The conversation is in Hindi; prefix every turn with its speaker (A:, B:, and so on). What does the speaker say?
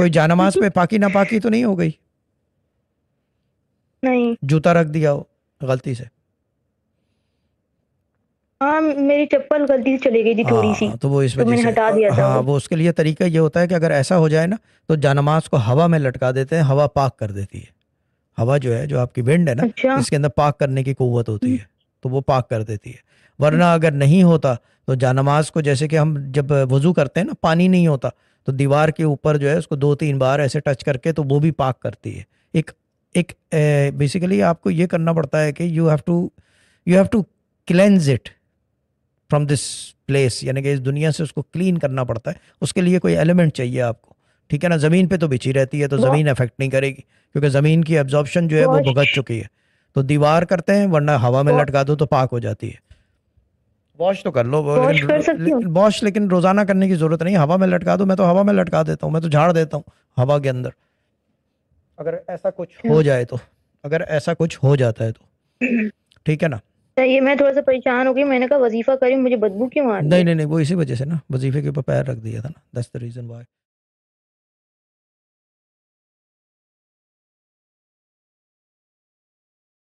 A: कोई जानमाज पे पाकी ना पाकी तो नहीं हो गई नहीं जूता रख दिया हो गलती से हाँ मेरी चप्पल गलती से चली गई थी थोड़ी सी हाँ, तो वो इस तो वजह तो से हटा दिया था हाँ वो उसके लिए तरीका ये होता है कि अगर ऐसा हो जाए ना तो जानमाज को हवा में लटका देते हैं हवा पाक कर देती है हवा जो है जो आपकी विंड है ना अच्छा। इसके अंदर पाक करने की कुत होती हम्म। है तो वो पाक कर देती है वरना हम्म। अगर नहीं होता तो जानमाज को जैसे कि हम जब वजू करते हैं ना पानी नहीं होता तो दीवार के ऊपर जो है उसको दो तीन बार ऐसे टच करके तो वो भी पाक करती है एक एक बेसिकली आपको ये करना पड़ता है कि you have to you have to cleanse it from this place यानी कि इस दुनिया से उसको क्लीन करना पड़ता है उसके लिए कोई एलिमेंट चाहिए आपको ठीक है ना ज़मीन पे तो बिछी रहती है तो ज़मीन अफेक्ट नहीं करेगी क्योंकि ज़मीन की एब्जॉर्बशन जो है वो भुगत चुकी है तो दीवार करते हैं वरना हवा में लटका दो तो पाक हो जाती है वॉश तो कर लो वॉश लेकिन, सकती लेकिन रोजाना करने की जरूरत नहीं हवा में लटका दो मैं तो हवा में लटका देता हूँ मैं तो झाड़ देता हूँ हवा के अंदर अगर ऐसा कुछ हो हम्म। जाए तो अगर ऐसा कुछ हो जाता है तो ठीक है ना ये मैं थोड़ा सा परेशान हो गई मैंने कहा वजीफा करी मुझे बदबू क्यों आ रही नहीं नहीं नहीं वो इसी वजह से ना वजीफे के ऊपर पैर रख दिया था ना दस्त द रीजन वाई